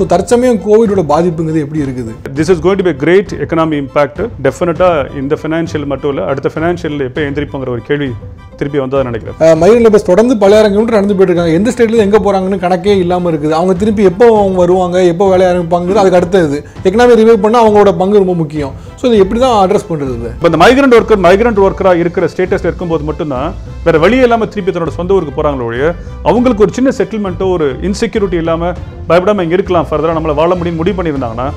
so தற்சமயம் கோவிடோட பாதிப்புங்கிறது எப்படி இருக்குது this is going to be great economy impact டெஃபினட்டாக இந்த ஃபினான்ஷியல் மட்டும் இல்லை அடுத்த ஃபினான்ஷியல் எப்போ எந்திரிப்போங்கிற ஒரு கேள்வி திருப்பி வந்ததாக நினைக்கிறேன் மயிரில் பஸ் தொடர்ந்து பல்லாயிரம் கிலோமீட்டர் நடந்து போயிட்டு இருக்காங்க எந்த ஸ்டேட்லேருந்து எங்கே போகிறாங்கன்னு கணக்கே இல்லாமல் இருக்குது அவங்க திருப்பி எப்போ அவங்க வருவாங்க எப்போ வேலையை ஆரம்பிப்பாங்கிறது அதுக்கு அடுத்தது எக்கனாமி ரிவைவ் பண்ணால் அவங்களோட பங்கு ரொம்ப முக்கியம் ஸோ இதை எப்படி தான் அட்ரஸ் பண்ணுறது இப்போ இந்த மைக்ரண்ட் ஒர்க்கர் மைக்ரண்ட் ஒர்க்கராக இருக்கிற ஸ்டேட்டஸில் இருக்கும்போது மட்டும்தான் வேறு வழி இல்லாமல் திருப்பி தன்னோட சொந்த ஊருக்கு போகிறாங்களோ ஒழிய அவங்களுக்கு ஒரு சின்ன செட்டில்மெண்ட்டோ ஒரு இன்செக்யூரிட்டி இல்லாமல் பயப்படாமல் இங்கே இருக்கலாம் ஃபர்தராக நம்மளை வாழ முடியும் முடிவு பண்ணியிருந்தாங்கன்னா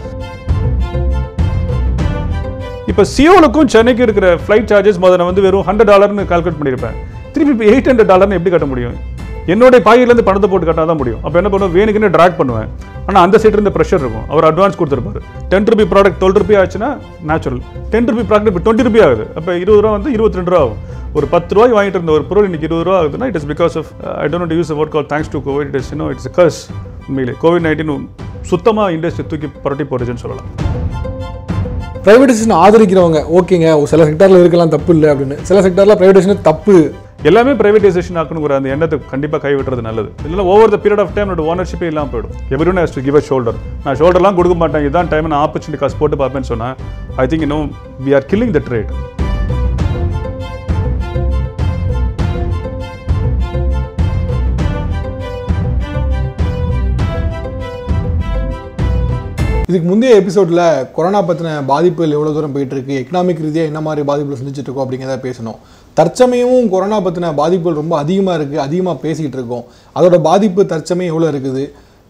இப்போ சியோலுக்கும் சென்னைக்கு இருக்கிற ஃப்ளைட் சார்ஜஸ் முதல்ல வந்து வெறும் ஹண்ட்ரட் டாலர்னு கால்குலேட் பண்ணியிருப்பேன் திருப்பி இப்போ எயிட் ஹண்ட்ரட் டாலர்னு எப்படி கட்ட முடியும் என்னுடைய பாயிலேருந்து பணத்தை போட்டு கட்டால் தான் முடியும் அப்போ என்ன பண்ணுவேன் வேணுக்குன்னு ட்ராக் பண்ணுவேன் ஆனால் அந்த சைட்லேருந்து ப்ரெஷர் இருக்கும் அவர் அட்வான்ஸ் கொடுத்துருப்பாரு ten rupee product twelve rupee ஆச்சுன்னா நேச்சுரல் டென் ருபி ப்ராடக்ட் இப்போ டுவெண்ட்டி ருபி ஆகுது அப்போ இருபது ரூபா வந்து இருபத்தி ரெண்டு ரூபா ஆகும் ஒரு பத்து ரூபாய் வாங்கிட்டு இருந்த ஒரு பொருள் இன்னைக்கு இருபது ரூபா ஆகுதுன்னா it is because of I don't use work call thanks to covid it is you know it's curse உண்மையிலே கோவிட் நைன்டீன் சுத்தமாக இண்டஸ்ட்ரி தூக்கி புரட்டி போடுச்சுன்னு சொல்லலாம் ப்ரைவேடைசேஷன் ஆதரிக்கிறவங்க ஓகேங்க சில செக்டாரில் இருக்கலாம் தப்பு இல்லை அப்படின்னு சில செக்டாரில் ப்ரைவேடைசேஷன் தப்பு எல்லாமே ப்ரைவேட்டைசேஷன் ஆக்கணுங்கிற அந்த எண்ணத்தை கண்டிப்பாக கைவிட்டுறது நல்லது இல்லை over the period of time என்னோட ஓனர்ஷிப்பே இல்லாமல் போயிடும் every one has to give a shoulder நான் ஷோல்டர்லாம் கொடுக்க மாட்டேன் இதான் டைம் நான் ஆப்பர்ச்சுனிட்டி காசு போட்டு பார்ப்பேன்னு சொன்னேன் ஐ திங்க் இன்னும் we are killing the trade இதுக்கு முந்தைய எபிசோடில் கொரோனா பற்றின பாதிப்புகள் எவ்வளோ தூரம் போயிட்டுருக்கு எக்கனாமிக் ரீதியாக என்ன மாதிரி பாதிப்புகள் செஞ்சுட்டு இருக்கோம் அப்படிங்கிறத பேசணும் தற்சமயமும் கொரோனா பற்றின பாதிப்புகள் ரொம்ப அதிகமாக இருக்குது அதிகமாக பேசிகிட்டு இருக்கோம் அதோட பாதிப்பு தற்சமயம் எவ்வளோ இருக்குது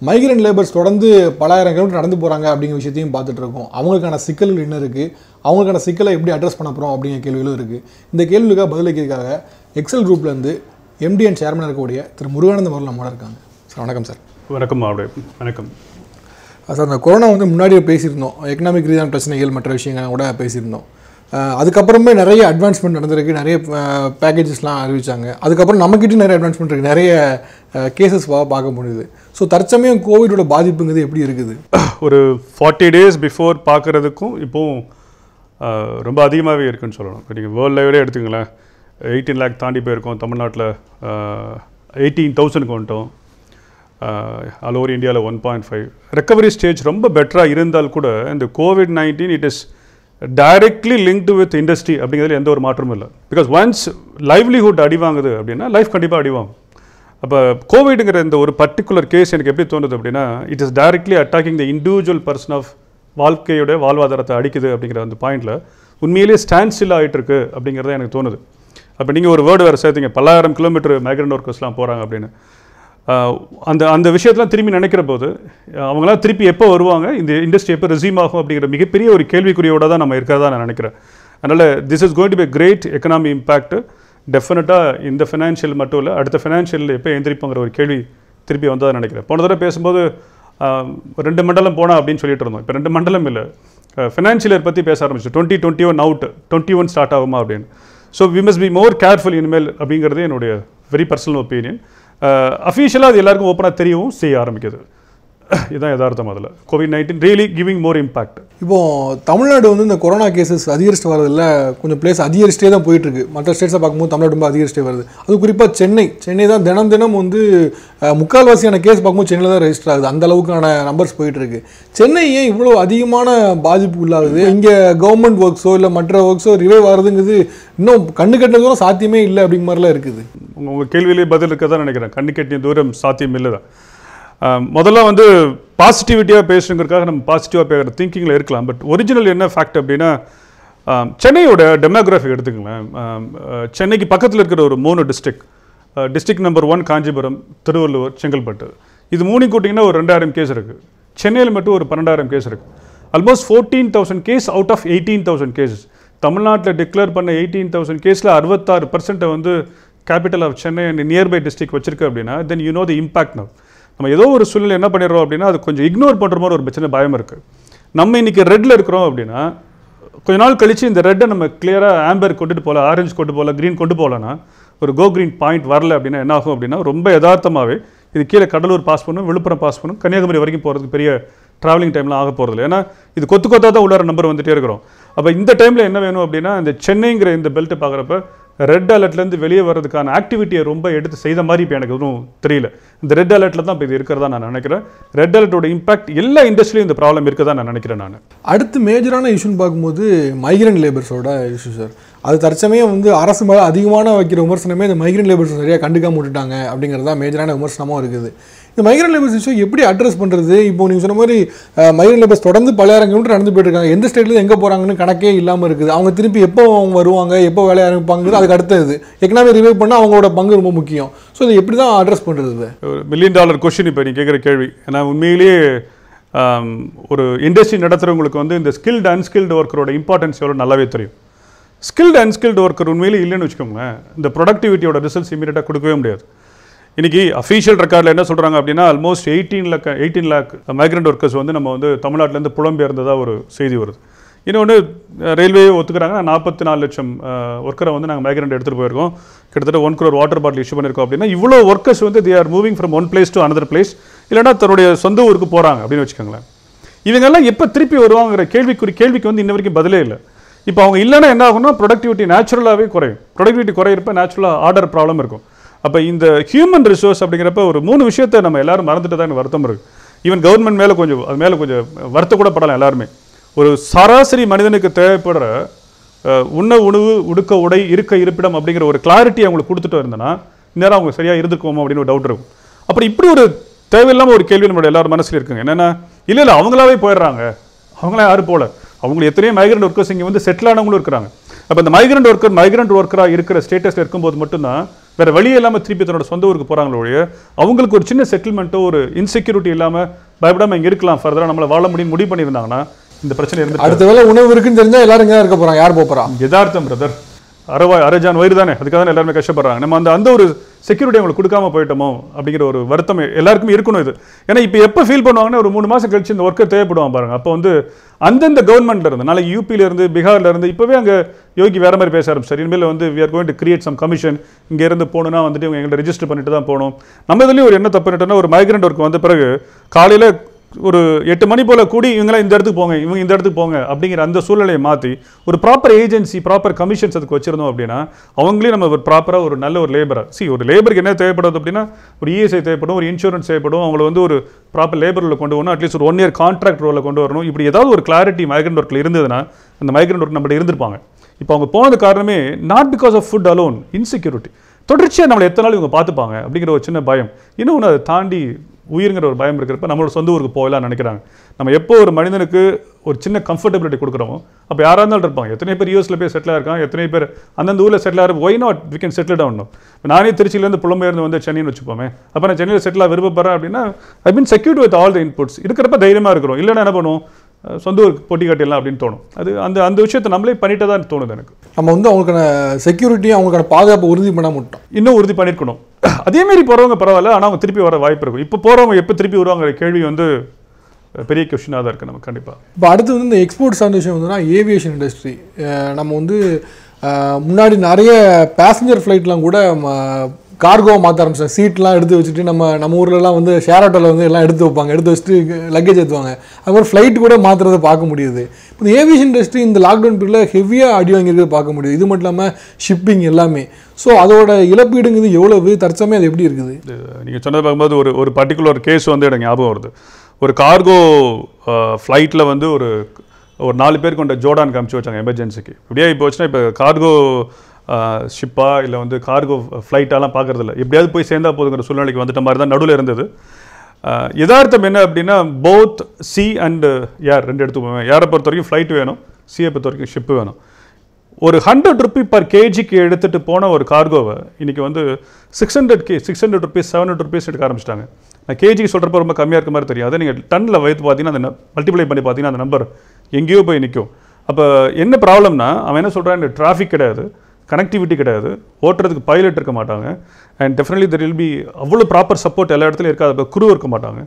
மைக்ரண்ட் லேபர்ஸ் தொடர்ந்து பலாயிரம் கிலோமீட்டர் நடந்து போகிறாங்க அப்படிங்கிற விஷயத்தையும் பார்த்துட்ருக்கோம் அவங்களுக்கான சிக்கல்கள் என்ன இருக்குது அவங்களுக்கான சிக்கலை எப்படி அட்ரஸ் பண்ண போகிறோம் அப்படிங்கிற கேள்விகளும் இருக்குது இந்த கேள்விக்காக பதிலளிக்கிறதுக்காக எக்ஸல் குரூப்லேருந்து எம்டிஎன் சேர்மன் இருக்கக்கூடிய திரு முருகானந்த முருகன் நம்மளோட இருக்காங்க சார் வணக்கம் சார் வணக்கம் வணக்கம் சார் அந்த கொரோனா வந்து முன்னாடியே பேசியிருந்தோம் எக்கனாமிக் ரீதியான பிரச்சனைகள் மற்ற விஷயங்கள் கூட பேசியிருந்தோம் அதுக்கப்புறமே நிறைய அட்வான்ஸ்மெண்ட் நடந்திருக்கு நிறைய பேக்கேஜஸ்லாம் அறிவித்தாங்க அதுக்கப்புறம் நமக்கிட்டும் நிறைய அட்வான்ஸ்மெண்ட் இருக்குது நிறைய கேசஸ் பார்க்க முடியுது ஸோ தற்சமயம் கோவிடோட பாதிப்புங்கிறது எப்படி இருக்குது ஒரு ஃபார்ட்டி டேஸ் பிஃபோர் பார்க்குறதுக்கும் இப்போவும் ரொம்ப அதிகமாகவே இருக்குன்னு சொல்லணும் நீங்கள் வேர்ல்டு லெவலே எடுத்துங்களேன் எயிட்டீன் லேக் தாண்டி போயிருக்கோம் தமிழ்நாட்டில் எயிட்டீன் தௌசண்ட் கொண்டோம் ஆல் ஓவர் இந்தியாவில் one point five recovery stage ரொம்ப பெட்டராக இருந்தால் கூட இந்த covid nineteen it is directly linked with industry அப்படிங்கிறதுல எந்த ஒரு மாற்றமும் இல்லை பிகாஸ் ஒன்ஸ் லைவ்லிஹுட் அடி வாங்குது அப்படின்னா லைஃப் கண்டிப்பாக அடிவாங்கும் அப்போ கோவிடுங்கிற இந்த ஒரு பர்டிகுலர் கேஸ் எனக்கு எப்படி தோணுது அப்படின்னா it is directly attacking the individual person of வாழ்க்கையோட வாழ்வாதாரத்தை அடிக்குது அப்படிங்கிற அந்த பாயிண்டில் உண்மையிலேயே ஸ்டாண்ட் ஸ்டில் ஆகிட்டுருக்கு அப்படிங்கிறத எனக்கு தோணுது அப்போ நீங்கள் ஒரு வேர்டு வேறு சேர்த்திங்க பல்லாயிரம் கிலோமீட்டர் மைக்ரண்ட் ஒர்க்கர்ஸ்லாம் போகிறாங்க அப்படின்னு அந்த அந்த விஷயத்தெலாம் திரும்பி நினைக்கிற போது அவங்களாம் திருப்பி எப்போ வருவாங்க இந்த இண்டஸ்ட்ரி எப்போ ரெசியூம் ஆகும் அப்படிங்கிற மிகப்பெரிய ஒரு கேள்விக்குறியோட தான் நம்ம இருக்கிறதா நான் நினைக்கிறேன் அதனால் this is going to be great economy impact டெஃபினட்டாக இந்த ஃபினான்ஷியல் மட்டும் இல்லை அடுத்த ஃபினான்ஷியல் எப்போ எந்திரிப்போங்கிற ஒரு கேள்வி திருப்பி வந்ததாக நினைக்கிறேன் போன தடவை பேசும்போது ரெண்டு மண்டலம் போனால் அப்படின்னு சொல்லிட்டு இருந்தோம் இப்போ ரெண்டு மண்டலம் இல்லை ஃபினான்ஷியல் பற்றி பேச ஆரம்பிச்சு twenty twenty one out twenty one start ஆகுமா அப்படின்னு so we must be more careful இனிமேல் அப்படிங்கிறது என்னுடைய வெரி பர்சனல் ஒப்பீனியன் அஃபீஷியலாக அது எல்லாருக்கும் ஓப்பனாக தெரியவும் செய்ய ஆரம்பிக்குது இதுதான் யதார்த்தம் அதில் covid nineteen really giving more impact இப்போ தமிழ்நாடு வந்து இந்த கொரோனா கேசஸ் அதிகரிச்சுட்டு வரதில்ல கொஞ்சம் பிளேஸ் அதிகரிச்சிட்டே தான் போயிட்டுருக்கு மற்ற ஸ்டேட்ஸை பார்க்கும்போது தமிழ்நாடு ரொம்ப அதிகரிச்சிட்டே வருது அது குறிப்பாக சென்னை சென்னை தான் தினம் தினம் வந்து முக்கால்வாசியான கேஸ் பார்க்கும்போது சென்னையில் தான் ரெஜிஸ்டர் ஆகுது அந்த அளவுக்கான நம்பர்ஸ் போயிட்டுருக்கு சென்னை ஏன் இவ்வளோ அதிகமான பாதிப்பு உள்ளாகுது இங்கே கவர்மெண்ட் ஒர்க்ஸோ இல்லை மற்ற ஒர்க்ஸோ ரிவைவ் ஆகுதுங்கிறது இன்னும் கண்ணு கட்டின தூரம் சாத்தியமே இல்லை அப்படிங்கிற மாதிரிலாம் இருக்குது உங்கள் கேள்வியிலேயே பதில் இருக்க தான் நினைக்கிறேன் கண்ணு கட்டின தூரம் சாத்தியம் இல்லை தான் முதல்ல வந்து பாசிட்டிவிட்டியாக பேசணுங்கிறதுக்காக நம்ம பாசிட்டிவாக பேசுகிற திங்கிங்கில் இருக்கலாம் பட் ஒரிஜினல் என்ன ஃபேக்ட் அப்படின்னா சென்னையோட டெமோக்ராஃபி எடுத்துக்கலாம் சென்னைக்கு பக்கத்தில் இருக்கிற ஒரு மூணு district district number one Kanchipuram Thiruvalluvar Chengalpattu இது மூணு கூட்டிங்கன்னா ஒரு ரெண்டாயிரம் கேஸ் இருக்குது சென்னையில் மட்டும் ஒரு பன்னெண்டாயிரம் கேஸ் இருக்குது almost fourteen thousand case out of eighteen thousand cases தமிழ்நாட்டில் டிக்ளேர் பண்ண எயிட்டீன் தௌசண்ட் கேஸில் அறுபத்தாறு பர்சன்ட்டை வந்து capital of Chennai and nearby district வச்சிருக்கு அப்படின்னா then you know the impact now நம்ம ஏதோ ஒரு சூழ்நிலை என்ன பண்ணிடுறோம் அப்படின்னா அது கொஞ்சம் இக்னோர் பண்ணுற மாதிரி ஒரு பிரச்சனை பயம் இருக்குது நம்ம இன்றைக்கி ரெட்டில் இருக்கிறோம் அப்படின்னா கொஞ்ச நாள் கழித்து இந்த ரெட்டை நம்ம கிளியராக ஆம்பர் கொண்டுட்டு போகல ஆரஞ்சு கொண்டு போகல க்ரீன் கொண்டு போகலன்னா ஒரு கோ க்ரீன் பாயிண்ட் வரல அப்படின்னா என்ன ஆகும் அப்படின்னா ரொம்ப யதார்த்தமாகவே இது கீழே கடலூர் பாஸ் பண்ணணும் விழுப்புரம் பாஸ் பண்ணணும் கன்னியாகுமரி வரைக்கும் போகிறதுக்கு பெரிய ட்ராவலிங் டைம்லாம் ஆக இல்லை ஏன்னா இது கொத்து கொத்தாக தான் உள்ளார நம்பர் வந்துகிட்டே இருக்கிறோம் அப்போ இந்த டைமில் என்ன வேணும் அப்படின்னா இந்த சென்னைங்கிற இந்த பெல்ட்டை பார்க்குறப்ப ரெட் அலர்ட்லேருந்து வெளியே வர்றதுக்கான ஆக்டிவிட்டியை ரொம்ப எடுத்து செய்த மாதிரி இப்போ எனக்கு ஒன்றும் தெரியல இந்த ரெட் அலர்ட்டில் தான் இப்போ இது இருக்கிறதா நான் நினைக்கிறேன் ரெட் அலர்ட்டோட இம்பாக்ட் எல்லா இண்டஸ்ட்ரியிலும் இந்த ப்ராப்ளம் இருக்கதா நான் நினைக்கிறேன் நான் அடுத்து மேஜரான இஷ்யூன்னு பார்க்கும்போது மைக்ரண்ட் லேபர்ஸோட இஷ்யூ சார் அது தற்சமயம் வந்து அரசு மேலே அதிகமான வைக்கிற விமர்சனமே இந்த மைக்ரண்ட் லேபர்ஸ் நிறையா கண்டுக்காம விட்டுட்டாங்க அப்படிங்கிறது தான் மேஜரான விமர்சனமாக இருக்குது இந்த மைக்ரன் லேபர்ஸ் இஷ்யூ எப்படி அட்ரஸ் பண்ணுறது இப்போ நீங்கள் சொன்ன மாதிரி மைக்ரன் லேபர்ஸ் தொடர்ந்து பல்லாயிரம் கிலோமீட்டர் நடந்து போயிட்டுருக்காங்க எந்த ஸ்டேட்லேருந்து எங்கே போகிறாங்கன்னு கணக்கே இல்லாமல் இருக்குது அவங்க திருப்பி எப்போ அவங்க வருவாங்க எப்போ வேலை ஆரம்பிப்பாங்கிறது அதுக்கு அடுத்தது எக்கனாமி ரிவைவ் பண்ணால் அவங்களோட பங்கு ரொம்ப முக்கியம் ஸோ இதை எப்படி தான் அட்ரஸ் பண்ணுறது ஒரு மில்லியன் டாலர் கொஷின் இப்போ நீ கேட்குற கேள்வி ஏன்னா உண்மையிலேயே ஒரு இண்டஸ்ட்ரி நடத்துகிறவங்களுக்கு வந்து இந்த ஸ்கில்டு அன்ஸ்கில்டு ஒர்க்கரோட இம்பார்ட்டன்ஸ் எவ்வளோ நல்லாவே தெரியும் ஸ்கில்டு அன்ஸ்கில்டு ஒர்க்கர் உண்மையிலேயே இல்லைன்னு வச்சுக்கோங்களேன் இந்த ப்ரொடக்டிவிட்டியோட ரிசல்ட்ஸ் இமீடியட்டாக கொடுக்கவே முடியாது இன்னைக்கு அஃபீஷியல் ரெக்கார்டில் என்ன சொல்கிறாங்க அப்படின்னா almost eighteen lakh eighteen lakh migrant workers வந்து நம்ம வந்து தமிழ்நாட்டிலேருந்து புலம்பெயர்ந்ததாக ஒரு செய்தி வருது இன்னொன்று ரயில்வே ஒத்துக்கிறாங்க நாற்பத்தி நாலு லட்சம் ஒர்க்கரை வந்து நாங்கள் மைக்ரண்ட் எடுத்துகிட்டு போயிருக்கோம் கிட்டத்தட்ட one crore water bottle issue பண்ணியிருக்கோம் அப்படின்னா இவ்வளோ ஒர்க்கர்ஸ் வந்து they are moving from one place to another place இல்லைனா தன்னுடைய சொந்த ஊருக்கு போகிறாங்க அப்படின்னு வச்சுக்கோங்களேன் இவங்கெல்லாம் எப்போ திருப்பி வருவாங்கிற கேள்விக்குரிய கேள்விக்கு வந்து இன்ன வரைக்கும் பதிலே இல்லை இப்போ அவங்க இல்லைன்னா என்ன ஆகும்னா ப்ரொடக்டிவிட்டி நேச்சுரலாகவே குறையும் ப்ரொடக்டிவிட்டி குறையிறப்ப நேச்சுரலாக ஆர்டர் ப்ராப்ளம் இருக்கும் அப்போ இந்த ஹியூமன் ரிசோர்ஸ் அப்படிங்கிறப்ப ஒரு மூணு விஷயத்தை நம்ம எல்லாரும் மறந்துட்டு தான் வருத்தம் இருக்குது ஈவன் கவர்மெண்ட் மேலே கொஞ்சம் அது மேலே கொஞ்சம் வருத்த கூட படலாம் எல்லாருமே ஒரு சராசரி மனிதனுக்கு தேவைப்படுற உண்ண உணவு உடுக்க உடை இருக்க இருப்பிடம் அப்படிங்கிற ஒரு கிளாரிட்டி அவங்களுக்கு கொடுத்துட்டு இருந்தேன்னா இந்நேரம் அவங்க சரியாக இருந்துக்குவோமோ அப்படின்னு ஒரு டவுட் இருக்கும் அப்புறம் இப்படி ஒரு தேவையில்லாமல் ஒரு கேள்வி நம்மளோட எல்லாரும் மனசில் இருக்குங்க என்னென்னா இல்லை இல்லை அவங்களாவே போயிடுறாங்க அவங்களாம் யாரும் போகல அவங்க எத்தனையோ மைக்ரண்ட் ஒர்க்கர்ஸ் இங்கே வந்து செட்டில் ஆனவங்களும் இருக்கிறாங்க அப்போ இந்த மைக்ரண்ட் ஒர்க்கர் மைக்ரண்ட் ஒர்க்கராக இருக்கிற ஸ்டேட்டஸில் இருக்கும்போது மட்டும்தான் வேறு வழியே இல்லாமல் திருப்பி தன்னோட சொந்த ஊருக்கு போகிறாங்களோ ஒழிய அவங்களுக்கு ஒரு சின்ன செட்டில்மெண்ட்டோ ஒரு இன்செக்யூரிட்டி இல்லாமல் பயப்படாமல் இங்கே இருக்கலாம் ஃபர்தராக நம்மளை வாழ முடியும் முடிவு பண்ணியிருந்தாங்கன்னா இந்த பிரச்சனை இருந்து அடுத்த வேலை உணவு இருக்குன்னு தெரிஞ்சால் எல்லாரும் இங்கே இருக்க போகிறாங்க யார் போகிறான் எதார்த்தம் பிரதர் அரவா அரஜான் வயிறு தானே அதுக்காக தான் எல்லாருமே கஷ்டப்படுறாங்க நம்ம அந்த அந்த ஒரு செக்யூரிட்டி அவங்களுக்கு கொடுக்காம போயிட்டோமோ அப்படிங்கிற ஒரு வருத்தம் எல்லாருக்கும் இருக்கணும் இது ஏன்னா இப்போ எப்போ ஃபீல் பண்ணுவாங்கன்னா ஒரு மூணு மாதம் கழிச்சு இந்த ஒர்க்கை தேவைப்படுவான் பாருங்கள் அப்போ வந்து அந்தந்த கவர்மெண்ட்ல இருந்து நாளைக்கு யூபியிலேருந்து பீகார்லேருந்து இப்போவே அங்கே யோகி வேற மாதிரி பேச ஆரம்பிச்சார் இனிமேல் வந்து we are going to create some commission இங்கேருந்து போகணுன்னா வந்துட்டு இவங்க எங்களை ரிஜிஸ்டர் பண்ணிட்டு தான் போகணும் நம்ம இதுலேயும் ஒரு என்ன தப்பு ஒரு மைக்ரெண்ட் ஒர்க் வந்த பிறகு காலையில் ஒரு எட்டு மணி போல் கூடி இவங்களாம் இந்த இடத்துக்கு போங்க இவங்க இந்த இடத்துக்கு போங்க அப்படிங்கிற அந்த சூழ்நிலையை மாற்றி ஒரு ப்ராப்பர் ஏஜென்சி ப்ராப்பர் கமிஷன்ஸ் அதுக்கு வச்சுருந்தோம் அப்படின்னா அவங்களையும் நம்ம ஒரு ப்ராப்பராக ஒரு நல்ல ஒரு லேபராக சி ஒரு லேபருக்கு என்ன தேவைப்படுது அப்படின்னா ஒரு இஎஸ்ஐ e தேவைப்படும் ஒரு இன்சூரன்ஸ் தேவைப்படும் அவங்கள வந்து ஒரு ப்ராப்பர் லேபரில் கொண்டு வரணும் அட்லீஸ்ட் ஒரு ஒன் இயர் கான்ட்ராக்ட் ரோலில் கொண்டு வரணும் இப்படி ஏதாவது ஒரு கிளாரிட்டி மைக்ரண்ட் ஒர்க்கில் இருந்ததுன்னா அந்த மைக்ரண்ட் ஒர்க் நம்மகிட்ட இருந்திருப்பாங்க இப்போ அவங்க போனது காரணமே not because of food alone insecurity தொடர்ச்சியாக நம்மளை எத்தனை நாள் இவங்க பார்த்துப்பாங்க அப்படிங்கிற ஒரு சின்ன பயம் இன்னும் ஒன்று அதை தாண்டி உயிருங்கிற ஒரு பயம் இருக்கிறப்ப நம்மளோட சொந்த ஊருக்கு போகலாம்னு நினைக்கிறாங்க நம்ம எப்போ ஒரு மனிதனுக்கு ஒரு சின்ன கம்ஃபர்டபிலிட்டி கொடுக்குறோமோ அப்போ யாராக இருந்தாலும் இருப்பாங்க எத்தனை பேர் யூஎஸில் போய் செட்டில் இருக்காங்க எத்தனை பேர் அந்தந்த ஊரில் செட்டில் ஆகிற why not we can settle down நானே திருச்சியிலேருந்து புலம்பெயர்ந்து வந்து சென்னைன்னு வச்சுப்போமே அப்போ நான் சென்னையில் செட்டில் ஆக விருப்பப்படுறேன் அப்படின்னா I mean secured with all the inputs இருக்கிறப்ப தைரியமாக இருக்கிறோம் இல்லைன்னா என்ன பண்ணுவோம் சொந்த ஊருக்கு பொட்டி கட்டிடலாம் அப்படின்னு தோணும் அது அந்த அந்த விஷயத்தை நம்மளே பண்ணிட்டு தான் தோணுது எனக்கு நம்ம வந்து அவங்களுக்கான செக்யூரிட்டியும் அவங்களுக்கான பாதுகாப்பு உறுதி பண்ண மாட்டோம் இன்னும் உறுதி பண்ணியிருக்கணும் அதேமாரி போகிறவங்க பரவாயில்ல ஆனால் அவங்க திருப்பி வர வாய்ப்பு இருக்கும் இப்போ போகிறவங்க எப்போ திருப்பி வருவாங்கிற கேள்வி வந்து பெரிய கொஷினாக தான் இருக்குது நமக்கு கண்டிப்பாக இப்போ அடுத்து வந்து இந்த எக்ஸ்போர்ட் சார்ந்த விஷயம் வந்துன்னா ஏவியேஷன் இண்டஸ்ட்ரி நம்ம வந்து முன்னாடி நிறைய பேசஞ்சர் ஃப்ளைட்லாம் கூட கார்கோ மாற்ற சார் சீட்லாம் எடுத்து வச்சுட்டு நம்ம நம்ம ஊர்லலாம் வந்து ஷேர் ஆட்டோவில் வந்து எல்லாம் எடுத்து வைப்பாங்க எடுத்து வச்சுட்டு லக்கேஜ் ஏற்றுவாங்க அதுக்கப்புறம் ஃப்ளைட் கூட மாற்றுறதை பார்க்க முடியுது இப்போ ஏவியேஷன் இண்டஸ்ட்ரி இந்த லாக்டவுன் பீரியடில் ஹெவியாக அடி வாங்கியிருக்கிறது பார்க்க முடியுது இது மட்டும் இல்லாமல் ஷிப்பிங் எல்லாமே ஸோ அதோட இழப்பீடுங்கிறது எவ்வளவு தற்சமயம் அது எப்படி இருக்குது நீங்கள் சொன்னது பார்க்கும்போது ஒரு ஒரு பர்டிகுலர் கேஸ் வந்து எனக்கு ஞாபகம் வருது ஒரு கார்கோ ஃப்ளைட்டில் வந்து ஒரு ஒரு நாலு பேர் கொண்ட ஜோடான் காமிச்சு வச்சாங்க எமர்ஜென்சிக்கு இப்படியே இப்போ வச்சுன்னா இப்போ கார்கோ ஷிப்பாக இல்லை வந்து கார்கோ ஃப்ளைட்டாலாம் பார்க்குறதில்ல எப்படியாவது போய் சேர்ந்தா போதுங்கிற சூழ்நிலைக்கு வந்துட்ட மாதிரி தான் நடுவில் இருந்தது யதார்த்தம் என்ன அப்படின்னா போத் சி அண்டு ஏர் ரெண்டு போவேன் ஏரை பொறுத்த வரைக்கும் ஃப்ளைட் வேணும் சியை பொறுத்த வரைக்கும் ஷிப்பு வேணும் ஒரு ஹண்ட்ரட் ருப்பி பர் கேஜிக்கு எடுத்துகிட்டு போன ஒரு கார்கோவை இன்றைக்கி வந்து six hundred K six hundred rupees seven hundred rupees எடுக்க ஆரம்பிச்சிட்டாங்க நான் கேஜிக்கு சொல்கிறப்ப ரொம்ப கம்மியாக இருக்க மாதிரி தெரியும் அதை நீங்கள் டன்னில் வயது பார்த்தீங்கன்னா அந்த மல்டிப்ளை பண்ணி பார்த்தீங்கன்னா அந்த நம்பர் எங்கேயோ போய் நிற்கும் அப்போ என்ன ப்ராப்ளம்னா அவன் என்ன சொல்கிறான் டிராஃபிக் கிடையாது கனெக்டிவிட்டி கிடையாது ஓட்டுறதுக்கு பைலட் இருக்க மாட்டாங்க and definitely there will be அவ்வளோ ப்ராப்பர் சப்போர்ட் எல்லா இடத்துலையும் இருக்காது அப்போ குரு இருக்க மாட்டாங்க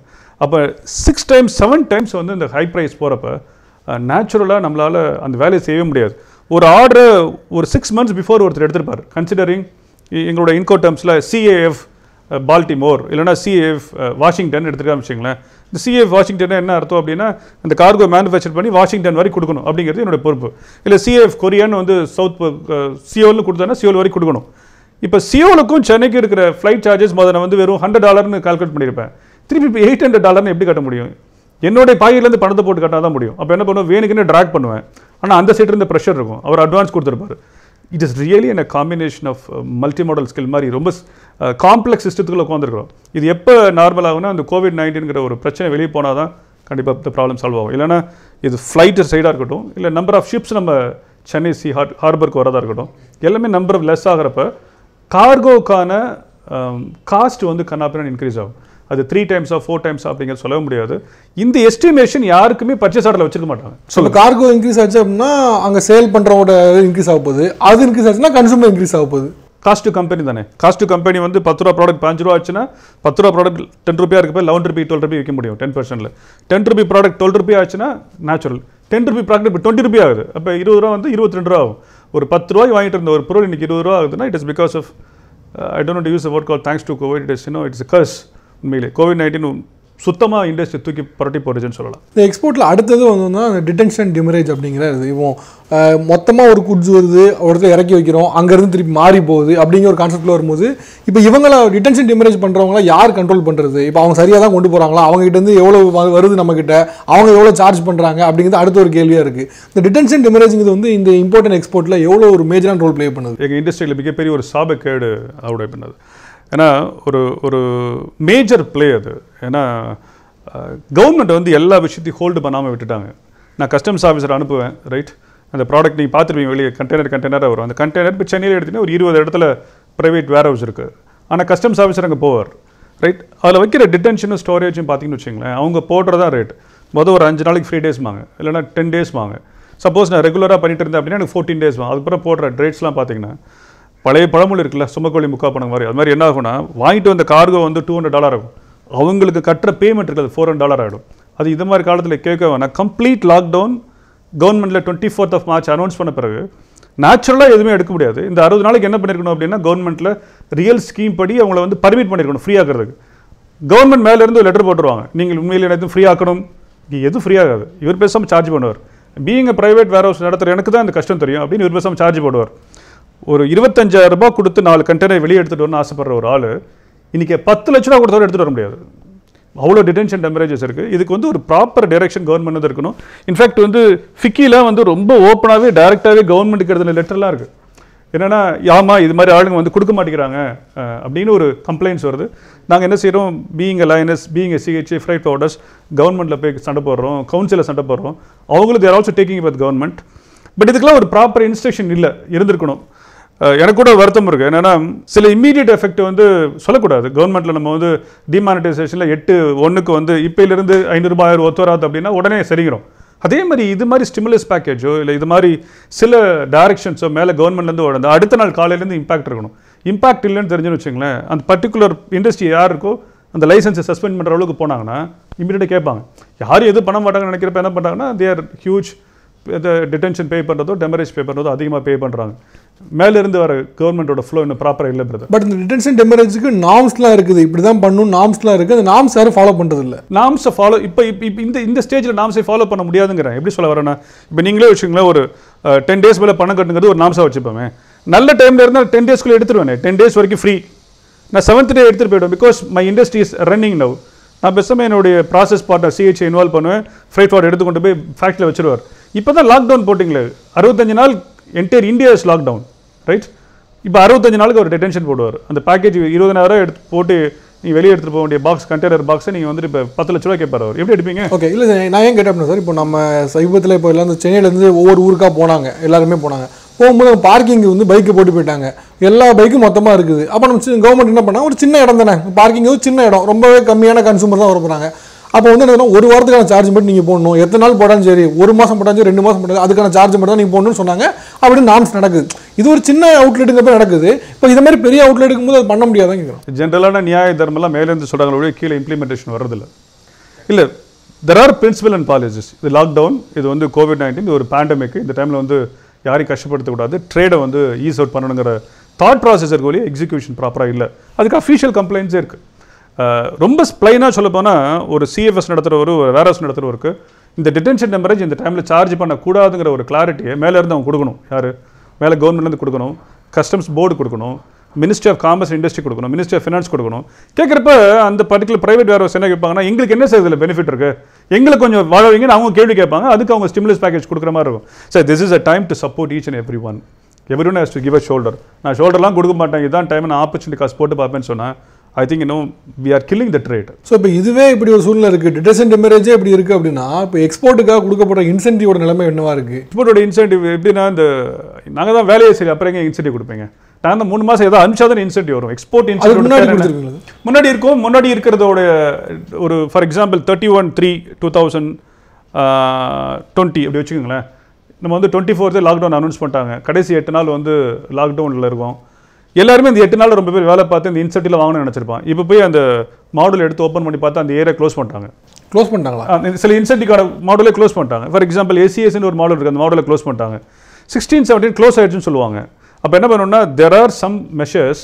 அப்போ சிக்ஸ் டைம்ஸ் செவன் டைம்ஸ் வந்து இந்த ஹை ப்ரைஸ் போகிறப்ப நேச்சுரலாக நம்மளால் அந்த வேலையை செய்யவே முடியாது ஒரு ஆர்டர் ஒரு சிக்ஸ் மந்த்ஸ் பிஃபோர் ஒருத்தர் எடுத்திருப்பார் கன்சிடரிங் எங்களோட இன்கோ டேர்ம்ஸில் சிஏஎஃப் பால்டிமோர் இல்லைனா சிஏஎஃப் வாஷிங்டன் எடுத்துகிட்டா வச்சுங்களேன் இந்த சிஏ வாஷிங்டனே என்ன அர்த்தம் அப்படின்னா அந்த கார்கோ மேனுஃபேக்சர் பண்ணி வாஷிங்டன் வரை கொடுக்கணும் அப்படிங்கிறது என்னோட பொறுப்பு இல்லை சிஏஎஃப் கொரியான்னு வந்து சவுத் சியோல்னு கொடுத்தானா சியோல் வரை கொடுக்கணும் இப்போ சியோலுக்கும் சென்னைக்கு இருக்கிற ஃப்ளைட் சார்ஜஸ் முதல்ல வந்து வெறும் ஹண்ட்ரட் டாலர்னு கால்குலேட் பண்ணியிருப்பேன் திருப்பி இப்போ எயிட் ஹண்ட்ரட் டாலர்னு எப்படி கட்ட முடியும் என்னுடைய பாயிலேருந்து பணத்தை போட்டு கட்டால் தான் முடியும் அப்போ என்ன பண்ணுவோம் வேணுக்குன்னு ட்ராக் பண்ணுவேன் ஆனால் அந்த சைட்லேருந்து ப்ரெஷர் இருக்கும் அவர் அட்வான்ஸ் கொடுத்துருப்பாரு it is really and a combination of multimodal skill மாதிரி ரொம்ப காம்ப்ளெக்ஸ் uh, சிஸ்டத்துக்குள்ளே உட்காந்துருக்கிறோம் இது எப்போ நார்மலாகனா அந்த கோவிட் நைன்டீன்கிற ஒரு பிரச்சனை வெளியே போனால் தான் கண்டிப்பாக இந்த ப்ராப்ளம் சால்வ் ஆகும் இல்லைனா இது ஃப்ளைட்டு சைடாக இருக்கட்டும் இல்லை நம்பர் ஆஃப் ஷிப்ஸ் நம்ம சென்னை சி ஹார் ஹார்பருக்கு வரதாக இருக்கட்டும் எல்லாமே நம்பர் ஆஃப் லெஸ் ஆகிறப்ப கார்கோக்கான காஸ்ட் வந்து கண்ணாப்பிரன் இன்க்ரீஸ் ஆகும் அது த்ரீ டைம்ஸா ஃபோர் டைம்ஸ் அப்படிங்கிற சொல்ல முடியாது இந்த எஸ்டிமேஷன் யாருக்குமே பர்ச்சேஸ் ஆர்டரில் வச்சிருக்க மாட்டாங்க ஸோ கார்கோ இன்க்ரீஸ் ஆச்சு அப்படின்னா அங்கே சேல் பண்ணுறவோட இன்க்ரீஸ் ஆக போகுது அது இன்க்ரீஸ் ஆச்சுன்னா கன்சூமர் இன்க்ரீஸ் ஆக போகுது காஸ்ட் கம்பெனி தானே காஸ்ட் கம்பெனி வந்து பத்து ரூபா ப்ராடக்ட் பஞ்சு ரூபா ஆச்சுன்னா பத்து ரூபா ப்ராடக்ட் டென் ருபியா இருக்கப்போ லெவன் ருபி டுவெல் ருபி விற்க முடியும் டென் பர்சன்ட்டில் ten rupee product twelve rupee ஆச்சுன்னா நேச்சுரல் டென் ருபி ப்ராடக்ட் இப்போ டுவெண்ட்டி ருபி ஆகுது அப்போ இருபது ரூபா வந்து இருபத்தி ரெண்டு ரூபா ஆகும் ஒரு பத்து ரூபாய் வாங்கிட்டு இருந்த ஒரு பொருள் இன்னைக்கு இருபது ரூபா ஆகுதுன்னா it is because of I don't use a call thanks to covid it is you know it's curse உண்மையிலே கோவிட் நைன்டீன் சுத்தமாக இண்டஸ்ட்ரி தூக்கி புரட்டி போடுச்சுன்னு சொல்லலாம் இந்த எக்ஸ்போர்ட்டில் அடுத்தது வந்து டிடென்ஷன் டிமரேஜ் அப்படிங்கிற இப்போ மொத்தமாக ஒரு குட்ஸ் வருது ஒரு இடத்துல இறக்கி வைக்கிறோம் அங்கேருந்து திருப்பி மாறி போகுது அப்படிங்கிற ஒரு கான்செப்டில் வரும்போது இப்போ இவங்களை டிடென்ஷன் டிமரேஜ் பண்ணுறவங்கள யார் கண்ட்ரோல் பண்ணுறது இப்போ அவங்க சரியாக தான் கொண்டு போகிறாங்களா அவங்ககிட்ட இருந்து எவ்வளோ வருது நம்மக்கிட்ட அவங்க எவ்வளோ சார்ஜ் பண்ணுறாங்க அப்படிங்கிறது அடுத்த ஒரு கேள்வியாக இருக்குது இந்த டிடென்ஷன் டிமரேஜ்ங்கிறது வந்து இந்த இம்போர்ட் அண்ட் எக்ஸ்போர்ட்டில் எவ்வளோ ஒரு மேஜரான ரோல் ப்ளே பண்ணுது எங்கள் இண்டஸ்ட்ரியில் மிகப்பெரிய ஒரு சாபக்கேடு அவுட் பண்ணது ஏன்னா ஒரு ஒரு மேஜர் பிளே அது ஏன்னா கவர்மெண்ட் வந்து எல்லா விஷயத்தையும் ஹோல்டு பண்ணாமல் விட்டுட்டாங்க நான் கஸ்டம்ஸ் ஆஃபீஸர் அனுப்புவேன் ரைட் அந்த ப்ராடக்ட் நீங்கள் பார்த்துருவீங்க வெளியே கண்டெய்னர் கண்டெய்னராக வரும் அந்த கண்டெய்னர் இப்போ சென்னையில் எடுத்திங்கன்னா ஒரு இருபது இடத்துல ப்ரைவேட் வேர் ஹவுஸ் இருக்குது ஆனால் கஸ்டம்ஸ் ஆஃபீஸர் அங்கே போவார் ரைட் அதில் வைக்கிற டிடென்ஷனும் ஸ்டோரேஜும் பார்த்தீங்கன்னு வச்சுங்களேன் அவங்க போடுறதா ரேட் மொதல் ஒரு அஞ்சு நாளைக்கு ஃப்ரீ டேஸ் வாங்க இல்லைனா டென் டேஸ் வாங்க சப்போஸ் நான் ரெகுலராக பண்ணிட்டு இருந்தேன் அப்படின்னா எனக்கு ஃபோர்டீன் டேஸ் வாங்க அதுக்கப்புறம் போடுற ரேட்ஸ்லாம் பார்த்தீங்கன்னா பழைய பழமொழி இருக்குல்ல சுமக்கோழி முக்கா பணம் மாதிரி அது மாதிரி என்ன ஆகும்னா வாங்கிட்டு வந்த கார்கோ வந்து டூ ஹண்ட்ரட் டாலர் ஆகும் அவங்களுக்கு கட்டுற பேமெண்ட் இருக்குது ஃபோர் ஹண்ட்ரட் டாலர் ஆகிடும் அது இது மாதிரி காலத்தில் கேட்க வேணாம் கம்ப்ளீட் லாக்டவுன் கவர்மெண்ட்டில் twenty fourth of March announce பண்ண பிறகு நேச்சுரலாக எதுவுமே எடுக்க முடியாது இந்த அறுபது நாளைக்கு என்ன பண்ணியிருக்கணும் அப்படின்னா கவர்மெண்ட்டில் ரியல் ஸ்கீம் படி அவங்கள வந்து பர்மிட் பண்ணியிருக்கணும் ஃப்ரீ ஆகிறதுக்கு கவர்மெண்ட் மேலேருந்து லெட்டர் போட்டுருவாங்க நீங்கள் உண்மையில் எனக்கு ஃப்ரீ ஆக்கணும் இங்கே எதுவும் ஃப்ரீ ஆகாது இவர் பேசாமல் சார்ஜ் பண்ணுவார் பீங்க ப்ரைவேட் வேர் ஹவுஸ் நடத்துகிற எனக்கு தான் இந்த கஷ்டம் தெரியும் அப்படின்னு இவர் பேசாமல் சார்ஜ் போடுவார் ஒரு இருபத்தஞ்சாயிரம் ரூபாய் கொடுத்து நாலு கண்டெய்னர் வெளியே எடுத்துகிட்டு வரணும்னு ஆசைப்படுற ஒரு ஆள் இன்றைக்கி பத்து லட்ச ரூபா கொடுத்தாலும் எடுத்துகிட்டு வர முடியாது அவ்வளோ டிடென்ஷன் டெமரேஜஸ் இருக்குது இதுக்கு வந்து ஒரு ப்ராப்பர் டேரக்ஷன் கவர்மெண்ட் வந்து இருக்கணும் இன்ஃபேக்ட் வந்து ஃபிக்கியில் வந்து ரொம்ப ஓப்பனாகவே டைரெக்டாகவே கவர்மெண்ட்டுக்கு எழுதின லெட்டர்லாம் இருக்குது என்னென்னா யாமா இது மாதிரி ஆளுங்க வந்து கொடுக்க மாட்டேங்கிறாங்க அப்படின்னு ஒரு கம்ப்ளைண்ட்ஸ் வருது நாங்கள் என்ன செய்கிறோம் being liners being CH fried powders கவர்மெண்ட்டில் போய் சண்டை போடுறோம் கவுன்சிலில் சண்டை போடுறோம் அவங்களுக்கு there also taking with government but இதுக்கெல்லாம் ஒரு ப்ராப்பர் இன்ஸ்ட்ரக்ஷன் இல்லை இருந்திருக்கணும் எனக்கு கூட வருத்தம் இருக்குது என்னென்னா சில இம்மீடியட் எஃபெக்ட் வந்து சொல்லக்கூடாது கவர்மெண்ட்டில் நம்ம வந்து டிமானிட்டைசேஷனில் எட்டு ஒன்றுக்கு வந்து இப்போலேருந்து ஐநூறுபாயிரம் ஒத்து வராது அப்படின்னா உடனே சரிகிறோம் அதே மாதிரி இது மாதிரி ஸ்டிமுலஸ் பேக்கேஜோ இல்லை இது மாதிரி சில டைரக்ஷன்ஸோ மேலே கவர்மெண்ட்லேருந்து உடனே அடுத்த நாள் காலையிலேருந்து இம்பாக்ட் இருக்கணும் இம்பாக்ட் இல்லைன்னு தெரிஞ்சுன்னு வச்சுங்களேன் அந்த பர்டிகுலர் இண்டஸ்ட்ரி யார் இருக்கோ அந்த லைசன்ஸை சஸ்பெண்ட் பண்ணுற அளவுக்கு போனாங்கன்னா இம்மீடியட்டாக கேட்பாங்க யார் எது பண்ண மாட்டாங்கன்னு நினைக்கிறப்ப என்ன பண்ணுறாங்கன்னா தேர் ஹியூஜ் எந்த டிடென்ஷன் பே பண்ணுறதோ டெமரேஜ் பே பண்ணுறதோ அதிகமாக பே பண்ணுறாங்க மேலேருந்து வர கவர்மெண்டோட ஃப்ளோ இன்னும் ப்ராப்பராக இல்லை பிரதர் பட் இந்த டிடென்ஷன் டெமரேஜுக்கு நாம்ஸ்லாம் இருக்குது இப்படி தான் பண்ணணும் நாம்ஸ்லாம் இருக்குது அந்த நாம்ஸ் யாரும் ஃபாலோ பண்ணுறது இல்லை நாம்ஸை ஃபாலோ இப்போ இப்போ இந்த இந்த ஸ்டேஜில் நாம்ஸை ஃபாலோ பண்ண முடியாதுங்கிறேன் எப்படி சொல்ல வரேன்னா இப்போ நீங்களே வச்சுங்களேன் ஒரு டென் டேஸ் மேலே பணம் கட்டுங்கிறது ஒரு நாம்ஸாக வச்சுப்போமே நல்ல டைமில் இருந்தால் டென் டேஸ்க்குள்ளே எடுத்துருவேன் டென் டேஸ் வரைக்கும் ஃப்ரீ நான் செவன்த் டே எடுத்துகிட்டு போயிடுவேன் because my industry is running now நான் பெஸ்ட் என்னுடைய ப்ராசஸ் பார்ட்னர் சிஹெச் இன்வால்வ் பண்ணுவேன் ஃப்ரைட் ஃபார்ட் எடுத்துக்கொண்டு போய் ஃபேக்ட்ரியில் வச்சுருவார் இப்போ தான் லாக்டவுன் போட்டிங்களே அறுபத்தஞ்சு நாள் என்டையர் இந்தியாஸ் லாக்டவுன் ரைட் இப்போ அறுபத்தஞ்சு நாளுக்கு ஒரு டெட்டென்ஷன் போடுவார் அந்த பேக்கேஜ் இருபதனாயிரம் எடுத்து போட்டு நீ வெளியே எடுத்துகிட்டு போக வேண்டிய பாக்ஸ் கண்டெய்னர் பாக்ஸை நீங்கள் வந்து இப்போ பத்து லட்ச ரூபா கேட்பார் அவர் எப்படி எடுப்பீங்க ஓகே இல்லை நான் ஏன் கேட்டேன் சார் இப்போ நம்ம சமீபத்தில் இப்போ எல்லாம் சென்னையிலேருந்து ஒவ்வொரு ஊருக்காக போனாங்க எல்லாருமே போனாங்க போகும்போது அவங்க பார்க்கிங் வந்து பைக்கு போட்டு போயிட்டாங்க எல்லா பைக்கும் மொத்தமாக இருக்குது அப்போ நம்ம கவர்மெண்ட் என்ன பண்ணால் ஒரு சின்ன இடம் தானே பார்க்கிங் வந்து சின்ன இடம் ரொம்பவே கம்மியான கன்சூமர் தான் வரப்போகிறாங்க அப்போ வந்து என்ன ஒரு வாரத்துக்கான சார்ஜ் மட்டும் நீங்கள் போடணும் எத்தனை நாள் போட்டாலும் சரி ஒரு மாதம் போட்டாலும் சரி ரெண்டு மாதம் போட்டாலும் அதுக்கான சார்ஜ் மட்டும் தான் நீங்கள் போடணும்னு சொன்னாங்க அப்படி நான்ஸ் நடக்குது இது ஒரு சின்ன அவுட்லெட்டுங்கிறப்ப நடக்குது இப்போ இது மாதிரி பெரிய அவுட்லெட் இருக்கும்போது அது பண்ண முடியாதான் கேட்குறோம் ஜென்ரலான நியாய தர்மெல்லாம் மேலேருந்து சொல்கிறாங்களோட கீழே இம்ப்ளிமெண்டேஷன் வர்றதில்ல இல்லை there are principal and policies இது லாக்டவுன் இது வந்து கோவிட் நைன்டீன் இது ஒரு பேண்டமிக் இந்த டைமில் வந்து யாரையும் கஷ்டப்படுத்தக்கூடாது ட்ரேடை வந்து ஈஸ் அவுட் பண்ணணுங்கிற தாட் ப்ராசஸ் இருக்கோலி எக்ஸிக்யூஷன் ப்ராப்பராக இல்லை அதுக்கு அஃபீஷியல் கம்ப்ளைண்ட்ஸே இருக்குது ரொம்ப ஸ்ப்ளைனாக சொல்லப்போனால் ஒரு சிஎஃப்எஸ் நடத்துகிறவரு ஒரு வேரஸ் நடத்துகிறவருக்கு இந்த டிடென்ஷன் டெம்பரேஜ் இந்த டைமில் சார்ஜ் பண்ணக்கூடாதுங்கிற ஒரு கிளாரிட்டியை மேலேருந்து அவங்க கொடுக்கணும் யார் மேலே கவர்மெண்ட்லேருந்து கொடுக்கணும் கஸ்டம்ஸ் போர்டு கொடுக்கணும் மினிஸ்ட்ரி ஆஃப் காமர்ஸ் இண்டஸ்ட்ரி கொடுக்கணும் மினிஸ்ட்ரி ஆஃப் ஃபினான்ஸ் கொடுக்கணும் கேட்குறப்ப அந்த பர்டிகுலர் ப்ரைவேட் வேர்ஸ் என்ன கேட்பாங்கன்னா எங்களுக்கு என்ன சார் இதில் பெனிஃபிட் இருக்குது எங்களுக்கு கொஞ்சம் வாழவீங்கன்னு அவங்க கேள்வி கேட்பாங்க அதுக்கு அவங்க ஸ்டிமுலஸ் பேக்கேஜ் கொடுக்குற மாதிரி இருக்கும் sir this is a time to support each and every one every one has to give a shoulder நான் ஷோல்டர்லாம் கொடுக்க மாட்டேன் இதுதான் டைம் நான் ஆப்பர்ச்சுனிட்டி காசு போட்டு பார்ப்பேன்னு சொன்னேன் ஐ திங்க் இன்னும் we are killing the trade so இப்போ இதுவே இப்படி ஒரு சூழ்நிலை இருக்குது டிடர்சென்ட் டெமரேஜே இப்படி இருக்குது அப்படின்னா இப்போ எக்ஸ்போர்ட்டுக்காக கொடுக்கப்பட்ட இன்சென்டிவோட நிலைமை என்னவா இருக்குது எக்ஸ்போர்ட்டோட இன்சென்டிவ் எப்படின்னா இந்த நாங்கள் தான் வேலையை சரி அப்புறம் எங்கே இன்சென்டிவ் கொடுப்பீங்க நான் அந்த மூணு மாதம் ஏதோ அனுப்பிச்சா தான் இன்சென்டிவ் வரும் எக்ஸ்போர்ட் இன்சென்டிவ் முன்னாடி இருக்கும் முன்னாடி இருக்கிறதோட ஒரு for example thirty one three two thousand twenty அப்படி வச்சுக்கோங்களேன் நம்ம வந்து டுவெண்ட்டி ஃபோர்த்து லாக்டவுன் அனௌன்ஸ் பண்ணிட்டாங்க கடைசி எட்டு நாள் வந்து லாக்டவுனில் இருக்கும் எல்லாருமே இந்த எட்டு நாள் ரொம்ப பேர் வேலை பார்த்து இந்த இன்சென்டிவ் வாங்கணும்னு நினச்சிருப்பான் இப்போ போய் அந்த மாடல் எடுத்து ஓப்பன் பண்ணி பார்த்தா அந்த ஏரியா க்ளோஸ் பண்ணிட்டாங்க க்ளோஸ் பண்ணிட்டாங்களா சில இன்சென்டிவ்க்கான மாடலே க்ளோஸ் பண்ணிட்டாங்க ஃபார் எக்ஸாம்பிள் ஏசிஎஸ்னு ஒரு மாடல் இருக்குது அந்த மாடலை க்ளோஸ் பண்ணிட்டாங்க சிக்ஸ்டீன் செவன்டீன் க்ளோஸ் ஆயிடுச்சுன்னு சொல்லுவாங்க அப்போ என்ன பண்ணணும்னா தெர் ஆர் சம் மெஷர்ஸ்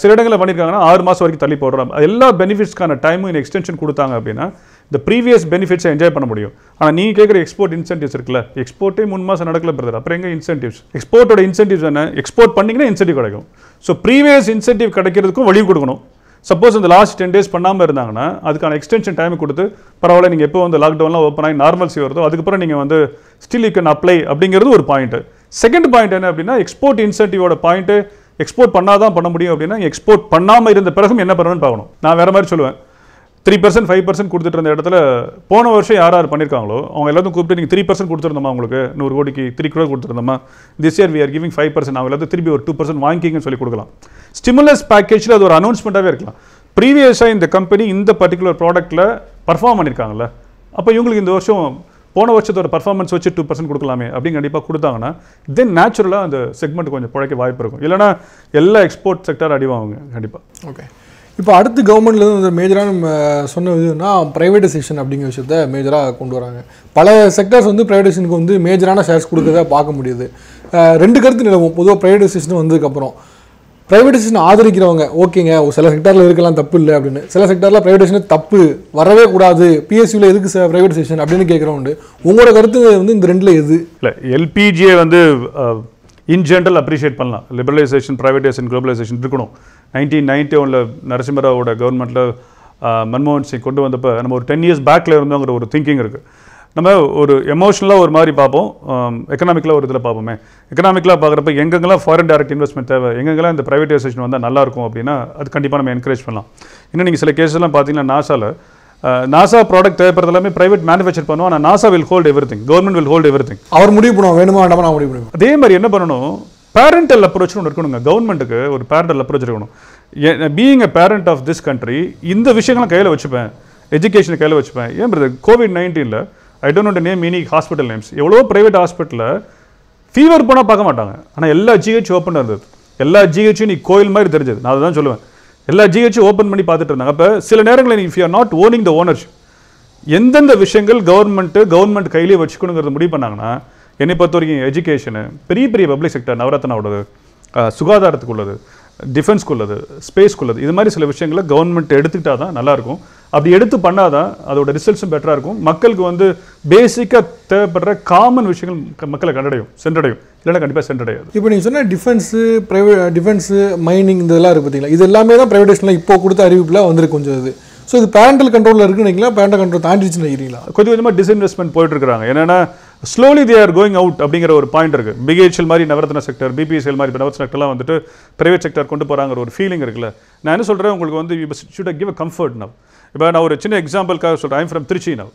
சில இடங்களில் பண்ணியிருக்காங்கன்னா ஆறு மாதம் வரைக்கும் தள்ளி போடுறோம் எல்லா பெனிஃபிட்ஸ்க்கான டைமும் இந்த எக்ஸ்டென்ஷன் கொடுத்தாங்க அப்படின்னா இந்த ப்ரீவியஸ் பெனிஃபிட்ஸை என்ஜாய் பண்ண முடியும் ஆனால் நீங்கள் கேட்குற எக்ஸ்போர்ட் இன்சென்டிவ்ஸ் இருக்குல்ல எக்ஸ்போர்ட்டே மூணு மாதம் நடக்கல பிரதர் அப்புறம் எங்கே இன்சென்டிவ்ஸ் எக்ஸ்போர்ட்டோட இன்சென்டிவ்ஸ் என்ன எக்ஸ்போர்ட் பண்ணிங்கன்னா இன்சென்டிவ் கிடைக்கும் ஸோ ப்ரீவியஸ் இன்சென்டிவ் கிடைக்கிறதுக்கும் வழி கொடுக்கணும் சப்போஸ் இந்த லாஸ்ட் டென் டேஸ் பண்ணாமல் இருந்தாங்கன்னா அதுக்கான எக்ஸ்டென்ஷன் டைம் கொடுத்து பரவாயில்ல நீங்கள் எப்போ வந்து லாக்டவுன்லாம் ஓப்பன் ஆகி நார்மல்ஸி வருதோ அதுக்கப்புறம் நீங்கள் வந்து ஸ்டில் யூ கேன் அப்ளை அப்படிங்கிறது ஒரு பாயிண்ட்டு செகண்ட் பாயிண்ட் என்ன அப்படின்னா எக்ஸ்போர்ட் இன்சென்டிவோட பாயிண்ட்டு எக்ஸ்போர்ட் பண்ணால் தான் பண்ண முடியும் அப்படின்னா எக்ஸ்போர்ட் பண்ணாமல் இருந்த பிறகும் என்ன பண்ணணும்னு பார்க்கணும் நான் வேறு மாதிரி சொல்லுவேன் த்ரீ பர்சன்ட் ஃபைவ் பர்சன்ட் கொடுத்துட்டு இருந்த இடத்துல போன வருஷம் யார் யார் பண்ணியிருக்காங்களோ அவங்க எல்லாத்தையும் கூப்பிட்டு நீங்கள் த்ரீ பர்சன்ட் கொடுத்துருந்தோமா உங்களுக்கு நூறு கோடிக்கு த்ரீ கிலோ கொடுத்துருந்தோமா this year we are giving five percent அவங்க எல்லாத்தையும் திருப்பி ஒரு டூ பர்சன்ட் வாங்கிக்கிங்கன்னு சொல்லி கொடுக்கலாம் ஸ்டிமுலஸ் பேக்கேஜில் அது ஒரு அனௌன்ஸ்மெண்ட்டாகவே இருக்கலாம் ப்ரீவியஸாக இந்த கம்பெனி இந்த பர்டிகுலர் ப்ராடக்ட்டில் பர்ஃபார்ம் பண்ணியிருக்காங்கல்ல அப்போ இவங்களுக்கு இந்த வருஷம் போன வருஷத்தோட பர்ஃபார்மன்ஸ் வச்சு டூ பர்சன்ட் கொடுக்கலாமே அப்படின்னு கண்டிப்பாக கொடுத்தாங்கன்னா தென் நேச்சுரலாக அந்த செக்மெண்ட் கொஞ்சம் பிழைக்க வாய்ப்பு இருக்கும் இல்லைனா எல்லா எக்ஸ்போர்ட் செக்டர் அடிவாங்க கண்டிப்பாக ஓகே இப்போ அடுத்து கவர்மெண்ட்லேருந்து வந்து மேஜரான சொன்ன இதுனா ப்ரைவேட்டைசேஷன் அப்படிங்கிற விஷயத்த மேஜராக கொண்டு வராங்க பல செக்டர்ஸ் வந்து ப்ரைவேட்டைசேஷனுக்கு வந்து மேஜரான ஷேர்ஸ் கொடுக்குறத பார்க்க முடியுது ரெண்டு கருத்து நிலவும் பொதுவாக ப்ரைவேட்டைசேஷன் வந்ததுக்கப்புறம் ப்ரைவேடைசேஷன் ஆதரிக்கிறவங்க ஓகேங்க சில செக்டரில் இருக்கலாம் தப்பு இல்லை அப்படின்னு சில செக்டரில் ப்ரைவேடைசேஷன் தப்பு வரவே கூடாது பிஎஸ்யூவில் எதுக்கு சார் ப்ரைவேடைசேஷன் அப்படின்னு கேட்குறோம் உங்களோட கருத்து வந்து இந்த ரெண்டில் எது இல்லை எல்பிஜியை வந்து இன் ஜென்ரல் அப்ரிஷியேட் பண்ணலாம் லிபரலைசேஷன் ப்ரைவேடைசேஷன் குளோபலைசேஷன் இருக்கணும் நைன்டீன் நைன்டி ஒனில் நரசிம்மராவோட கவர்மெண்ட்டில் மன்மோகன் சிங் கொண்டு வந்தப்போ நம்ம ஒரு டென் இயர்ஸ் பேக்கில் இருந்தோங்கிற ஒரு திங்கிங் இருக்குது நம்ம ஒரு எமோஷனலாக ஒரு மாதிரி பார்ப்போம் எக்கனாமிக்கலாக ஒரு இதில் பார்ப்போமே எக்கனாமிக்கலாக பார்க்குறப்ப எங்கெங்கெல்லாம் ஃபாரின் டைரக்ட் இன்வெஸ்ட்மெண்ட் தேவை எங்கெங்கெல்லாம் இந்த ப்ரைவேட்டைசேஷன் வந்தால் நல்லாயிருக்கும் அப்படின்னா அது கண்டிப்பாக நம்ம என்கரேஜ் பண்ணலாம் இன்னும் நீங்கள் சில கேஸ்லாம் பார்த்தீங்கன்னா நாசாவில் நாசா ப்ராடக்ட் தேவைப்படுறது எல்லாமே பிரைவேட் மேனுஃபேக்சர் பண்ணுவோம் ஆனால் NASA will hold every thing government will hold every thing அவர் முடிவு பண்ணுவோம் வேணுமா வேண்டாமா முடிவு பண்ணுவோம் அதே மாதிரி என்ன பண்ணணும் பேரண்டல் அப்ரோச் ஒன்று இருக்கணுங்க கவர்மெண்ட்டுக்கு ஒரு பேரண்டல் அப்ரோச் இருக்கணும் being a parent of this country இந்த விஷயங்கள்லாம் கையில் வச்சுப்பேன் எஜுகேஷனை கையில் வச்சுப்பேன் ஏன் பிரதர் கோவிட் நைன்டீனில் I don't note name any hospital names எவ்வளோ ப்ரைவேட் ஹாஸ்பிட்டலில் ஃபீவர் போனால் பார்க்க மாட்டாங்க ஆனால் எல்லா ஜிஹெச் ஓப்பன் இருந்தது எல்லா ஜிஹெச்சும் நீ கோயில் மாதிரி தெரிஞ்சது நான் அதை தான் சொல்லுவேன் எல்லா ஜிஹெச்சும் ஓப்பன் பண்ணி பார்த்துட்டு இருந்தாங்க அப்போ சில நேரங்களில் if you are not owning the owners எந்தெந்த விஷயங்கள் கவர்மெண்ட்டு கவர்மெண்ட் கையிலே வச்சுக்கணுங்கிறது முடிவு பண்ணாங்கன்னா என்னை பொறுத்த வரைக்கும் எஜுகேஷனு பெரிய பெரிய பப்ளிக் செக்டர் நவரத்னாவோடது உள்ளது சுகாதாரத்துக்குள்ளது உள்ளது ஸ்பேஸ்க்கு இது மாதிரி சில விஷயங்களை கவர்மெண்ட் எடுத்துக்கிட்டால் தான் நல்லாயிருக்கும் அப்படி எடுத்து பண்ணாதான் அதோட ரிசல்ட்ஸும் பெட்டராக இருக்கும் மக்களுக்கு வந்து பேசிக்காக தேவைப்படுற காமன் விஷயங்கள் மக்களை கண்டடையும் சென்றடையும் இல்லைன்னா கண்டிப்பாக சென்றடையாது இப்போ நீங்கள் சொன்ன டிஃபென்ஸு ப்ரைவே டிஃபென்ஸு மைனிங் இதெல்லாம் இருக்குது பார்த்தீங்களா இது எல்லாமே தான் ப்ரைவேடேஷனில் இப்போ கொடுத்த அறிவிப்பில் வந்துருக்கு கொஞ்சம் இது ஸோ இது பேரண்டல் கண்ட்ரோலில் இருக்குன்னு பேண்டல் கண்ட்ரோல் தாண்டிடுச்சுன்னு இருக்கீங்களா கொஞ்சம் கொஞ்சமாக டிஸ்இன்வெஸ்ட்மெண்ட் போயிட்டு இருக்காங்க slowly they are going out அப்படிங்கிற ஒரு பாயிண்ட் இருக்குது பிஹெச்எல் மாதிரி நவரத்ன செக்டர் பிபிஎஸ்எல் மாதிரி நவரத்ன செக்டர்லாம் வந்துட்டு பிரைவேட் செக்டர் கொண்டு போகிறாங்கிற ஒரு ஃபீலிங் இருக்குல்ல நான் என்ன சொல்கிறேன் உங்களுக்கு வந்து should give a comfort now இப்போ நான் ஒரு சின்ன எக்ஸாம்பிளுக்காக சொல்கிறேன் ஐம் ஃப்ரம் திருச்சி நான்